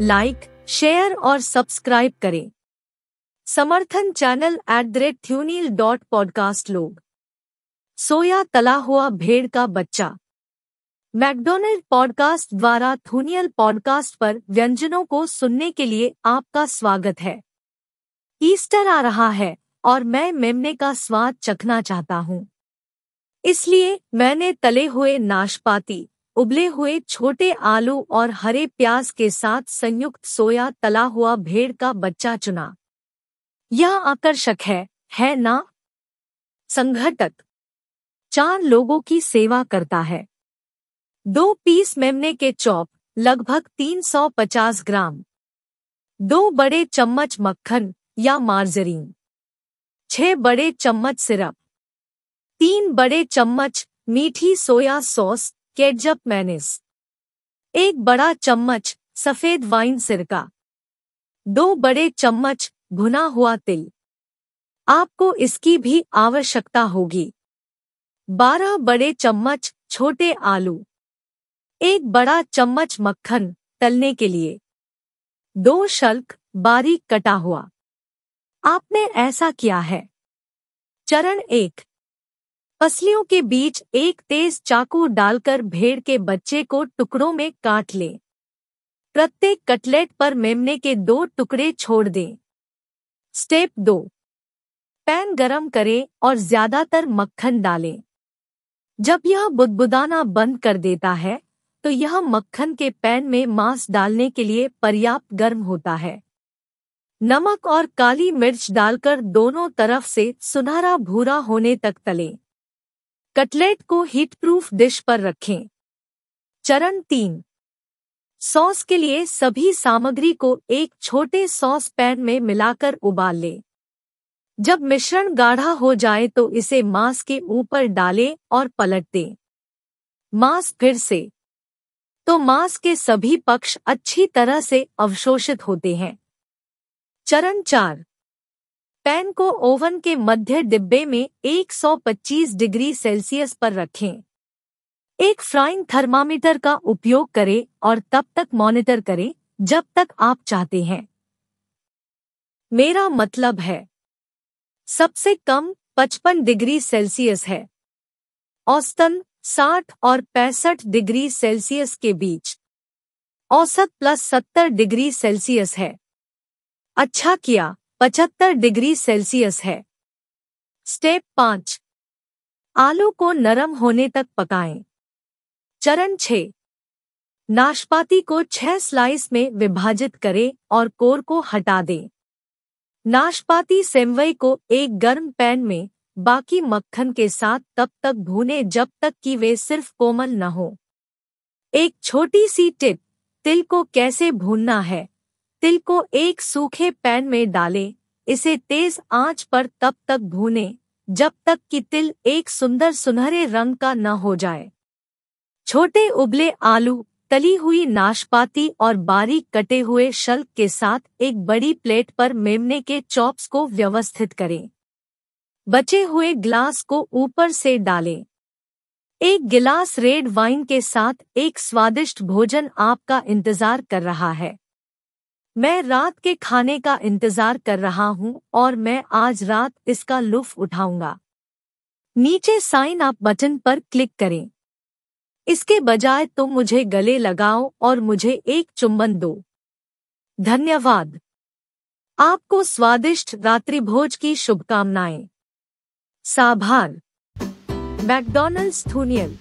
Like share और subscribe करें समर्थन चैनल एट द रेट थ्यूनील डॉट पॉडकास्ट लोग सोया तला हुआ भेड़ का बच्चा मैकडोनल्ड पॉडकास्ट द्वारा थूनियल पॉडकास्ट पर व्यंजनों को सुनने के लिए आपका स्वागत है ईस्टर आ रहा है और मैं मेमने का स्वाद चखना चाहता हूँ इसलिए मैंने तले हुए नाशपाती उबले हुए छोटे आलू और हरे प्याज के साथ संयुक्त सोया तला हुआ भेड़ का बच्चा चुना यह आकर्षक है है ना संघटक चार लोगों की सेवा करता है दो पीस मेमने के चौप लगभग 350 ग्राम दो बड़े चम्मच मक्खन या मार्जरीन छह बड़े चम्मच सिरप तीन बड़े चम्मच मीठी सोया सॉस केटजप मैनिस एक बड़ा चम्मच सफेद वाइन सिरका दो बड़े चम्मच भुना हुआ तिल आपको इसकी भी आवश्यकता होगी बारह बड़े चम्मच छोटे आलू एक बड़ा चम्मच मक्खन तलने के लिए दो शल्क बारीक कटा हुआ आपने ऐसा किया है चरण एक पसलियों के बीच एक तेज चाकू डालकर भेड़ के बच्चे को टुकड़ों में काट लें प्रत्येक कटलेट पर मेमने के दो टुकड़े छोड़ दें स्टेप दो पैन गरम करें और ज्यादातर मक्खन डालें जब यह बुदबुदाना बंद कर देता है तो यह मक्खन के पैन में मांस डालने के लिए पर्याप्त गर्म होता है नमक और काली मिर्च डालकर दोनों तरफ से सुनहरा भूरा होने तक तलें कटलेट को हीट प्रूफ डिश पर रखें चरण तीन सॉस के लिए सभी सामग्री को एक छोटे सॉस पैन में मिलाकर उबाल लें जब मिश्रण गाढ़ा हो जाए तो इसे मांस के ऊपर डालें और पलट दें मांस फिर से तो मांस के सभी पक्ष अच्छी तरह से अवशोषित होते हैं चरण चार पैन को ओवन के मध्य डिब्बे में 125 डिग्री सेल्सियस पर रखें एक फ्राइंग थर्मामीटर का उपयोग करें और तब तक मॉनिटर करें जब तक आप चाहते हैं मेरा मतलब है सबसे कम 55 डिग्री सेल्सियस है औसतन 60 और 65 डिग्री सेल्सियस के बीच औसत प्लस 70 डिग्री सेल्सियस है अच्छा किया पचहत्तर डिग्री सेल्सियस है स्टेप पांच आलू को नरम होने तक पकाएं। चरण छः नाशपाती को छह स्लाइस में विभाजित करें और कोर को हटा दें नाशपाती सेमवई को एक गर्म पैन में बाकी मक्खन के साथ तब तक भूने जब तक कि वे सिर्फ कोमल न हो एक छोटी सी टिप तिल को कैसे भूनना है तिल को एक सूखे पैन में डालें, इसे तेज आंच पर तब तक भूने जब तक कि तिल एक सुंदर सुनहरे रंग का न हो जाए छोटे उबले आलू तली हुई नाशपाती और बारीक कटे हुए शल्क के साथ एक बड़ी प्लेट पर मेमने के चॉप्स को व्यवस्थित करें बचे हुए ग्लास को ऊपर से डालें एक गिलास रेड वाइन के साथ एक स्वादिष्ट भोजन आपका इंतजार कर रहा है मैं रात के खाने का इंतजार कर रहा हूं और मैं आज रात इसका लुफ उठाऊंगा नीचे साइन अप बटन पर क्लिक करें इसके बजाय तुम तो मुझे गले लगाओ और मुझे एक चुंबन दो धन्यवाद आपको स्वादिष्ट रात्रि भोज की शुभकामनाएं साभार मैकडोनल्ड्स थूनियल